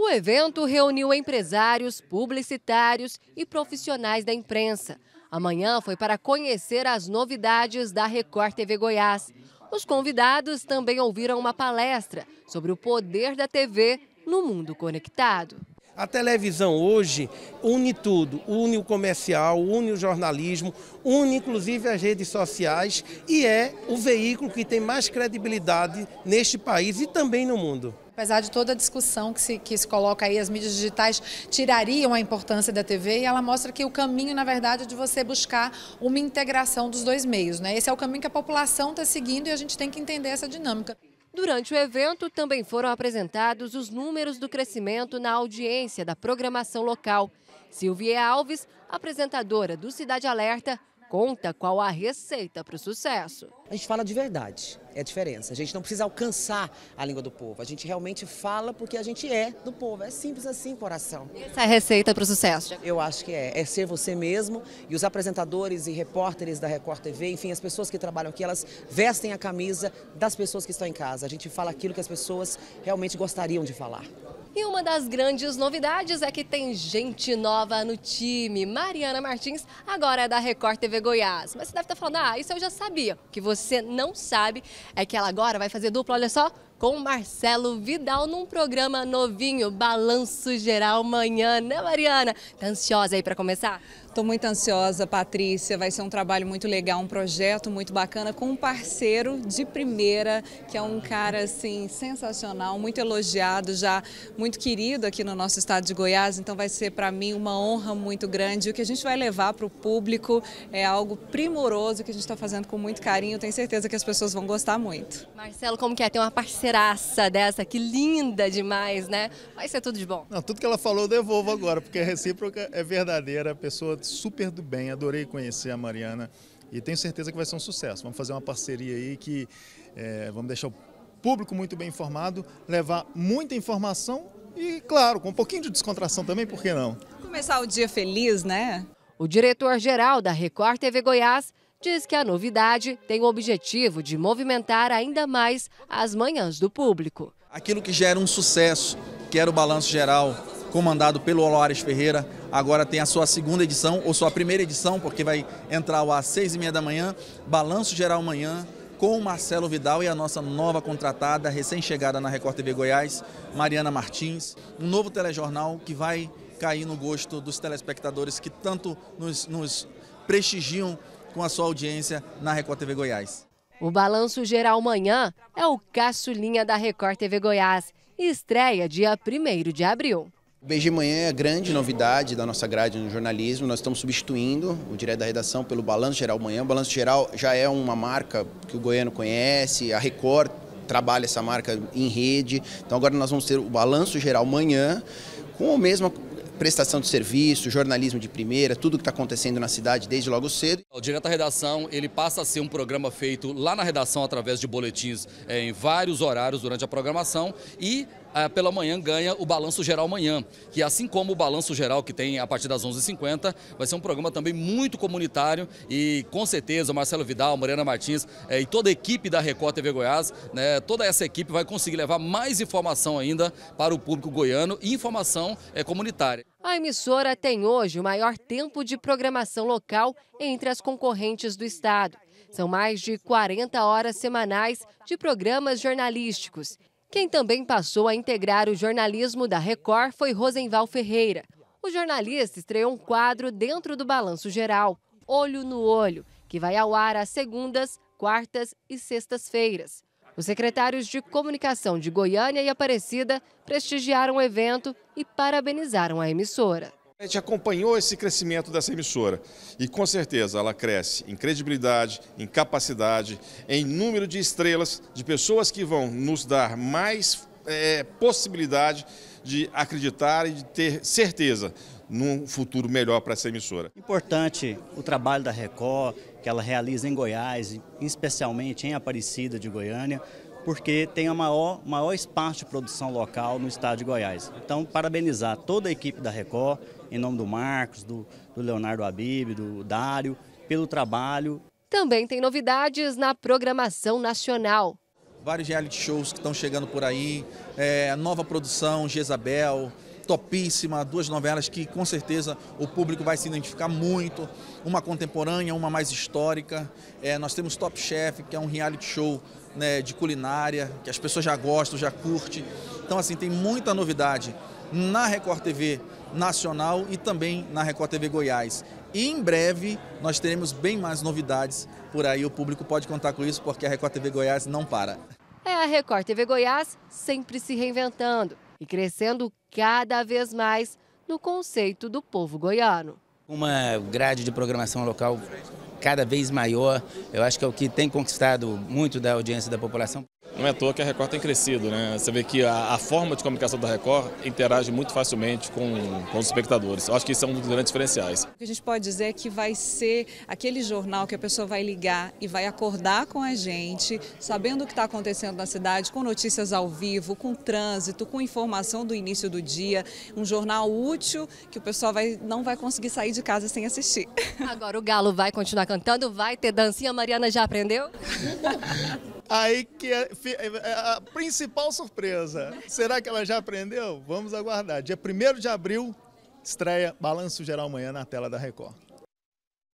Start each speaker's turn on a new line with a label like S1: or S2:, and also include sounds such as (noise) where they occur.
S1: O evento reuniu empresários, publicitários e profissionais da imprensa. Amanhã foi para conhecer as novidades da Record TV Goiás. Os convidados também ouviram uma palestra sobre o poder da TV no
S2: mundo conectado. A televisão hoje une tudo, une o comercial, une o jornalismo, une inclusive as redes sociais e é o veículo que tem mais credibilidade neste país e também no mundo.
S1: Apesar de toda a discussão que se, que se coloca aí, as mídias digitais tirariam a importância da TV e ela mostra que o caminho, na verdade, é de você buscar uma integração dos dois meios. Né? Esse é o caminho que a população está seguindo e a gente tem que entender essa dinâmica. Durante o evento, também foram apresentados os números do crescimento na audiência da programação local. Silvia Alves, apresentadora do Cidade Alerta, conta qual a receita para o sucesso. A gente fala de verdade, é a diferença. A gente não precisa alcançar a língua do povo. A gente realmente fala porque a gente é do povo. É simples assim, coração. Essa é a receita para o sucesso? Eu acho que é. É ser você mesmo. E os apresentadores e repórteres da Record TV, enfim, as pessoas que trabalham aqui, elas vestem a camisa das pessoas que estão em casa. A gente fala aquilo que as pessoas realmente gostariam de falar. E uma das grandes novidades é que tem gente nova no time. Mariana Martins agora é da Record TV Goiás. Mas você deve estar falando, ah, isso eu já sabia. O que você não sabe é que ela agora vai fazer dupla, olha só, com Marcelo Vidal num programa novinho, Balanço Geral amanhã, né Mariana? Tá ansiosa aí para começar? Estou muito ansiosa, Patrícia. Vai ser um trabalho muito legal, um projeto muito bacana com um parceiro de primeira, que é um cara assim sensacional, muito elogiado já, muito querido aqui no nosso estado de Goiás. Então vai ser para mim uma honra muito grande. O que a gente vai levar para o público é algo primoroso que a gente está fazendo com muito carinho. Tenho certeza que as pessoas vão gostar muito. Marcelo, como que é? Tem uma parceira parceiraça dessa, que linda demais, né?
S2: Vai ser tudo de bom. Não, tudo que ela falou eu devolvo agora, porque a é recíproca é verdadeira, pessoa super do bem, adorei conhecer a Mariana e tenho certeza que vai ser um sucesso. Vamos fazer uma parceria aí que é, vamos deixar o público muito bem informado, levar muita informação e, claro, com um pouquinho de descontração também, por que não?
S1: Começar o dia feliz, né? O diretor-geral da Record TV Goiás diz que a novidade tem o objetivo de movimentar ainda mais as manhãs do público.
S2: Aquilo que gera um sucesso, que era o Balanço Geral, comandado pelo Olares Ferreira, agora tem a sua segunda edição, ou sua primeira edição, porque vai entrar às seis e meia da manhã, Balanço Geral Manhã, com o Marcelo Vidal e a nossa nova contratada, recém-chegada na Record TV Goiás, Mariana Martins. Um novo telejornal que vai cair no gosto dos telespectadores que tanto nos, nos prestigiam com a sua audiência na Record TV Goiás. O Balanço
S1: Geral Manhã é o caçulinha da Record TV Goiás estreia dia 1 de abril.
S2: O BG Manhã é a grande novidade da nossa grade no jornalismo. Nós estamos substituindo o Direto da Redação pelo Balanço Geral Manhã. O Balanço Geral já é uma marca que o goiano conhece, a Record trabalha essa marca em rede. Então agora nós vamos ter o Balanço Geral Manhã com a mesma prestação de serviço, jornalismo de primeira, tudo o que está acontecendo na cidade desde logo cedo. O à Redação ele passa a ser um programa feito lá na redação através de boletins é, em vários horários durante a programação e ah, pela manhã ganha o Balanço Geral Manhã, que assim como o Balanço Geral que tem a partir das 11h50, vai ser um programa também muito comunitário e com certeza o Marcelo Vidal, Morena Martins eh, e toda a equipe da Record TV Goiás, né, toda essa equipe vai conseguir levar mais informação ainda para o público goiano e informação eh, comunitária.
S1: A emissora tem hoje o maior tempo de programação local entre as concorrentes do estado. São mais de 40 horas semanais de programas jornalísticos quem também passou a integrar o jornalismo da Record foi Rosenval Ferreira. O jornalista estreou um quadro dentro do Balanço Geral, Olho no Olho, que vai ao ar às segundas, quartas e sextas-feiras. Os secretários de comunicação de Goiânia e Aparecida prestigiaram o evento e parabenizaram a emissora.
S2: A gente acompanhou esse crescimento dessa emissora e com certeza ela cresce em credibilidade, em capacidade, em número de estrelas, de pessoas que vão nos dar mais é, possibilidade de acreditar e de ter certeza num futuro melhor para essa emissora. Importante o trabalho da Record, que ela realiza em Goiás, especialmente em Aparecida de Goiânia, porque tem o maior, maior espaço de produção local no estado de Goiás. Então, parabenizar toda a equipe da Record, em nome do Marcos, do, do Leonardo Abib, do Dário, pelo trabalho.
S1: Também tem novidades na programação nacional.
S2: Vários reality shows que estão chegando por aí, é, nova produção, Jezabel, topíssima, duas novelas que com certeza o público vai se identificar muito, uma contemporânea, uma mais histórica. É, nós temos Top Chef, que é um reality show né, de culinária, que as pessoas já gostam, já curtem. Então, assim, tem muita novidade na Record TV Nacional e também na Record TV Goiás. E em breve nós teremos bem mais novidades por aí, o público pode contar com isso, porque a Record TV Goiás não para.
S1: É a Record TV Goiás sempre se reinventando e crescendo cada vez mais no conceito do povo goiano.
S2: Uma grade de programação local cada vez maior, eu acho que é o que tem conquistado muito da audiência da população. Não é à toa que a Record tem crescido, né? Você vê que a, a forma de comunicação da Record interage muito facilmente com, com os espectadores. Eu acho que isso é um dos grandes diferenciais. O
S1: que a gente pode dizer é que vai ser aquele jornal que a pessoa vai ligar e vai acordar com a gente, sabendo o que está acontecendo na cidade, com notícias ao vivo, com trânsito, com informação do início do dia. Um jornal útil que o pessoal vai, não vai conseguir sair de casa sem assistir. Agora o Galo vai continuar cantando, vai ter dancinha. Mariana já aprendeu? (laughs)
S2: Aí que é, é, é a principal surpresa. Será que ela já aprendeu? Vamos aguardar. Dia 1 de abril, estreia Balanço Geral amanhã na tela da Record.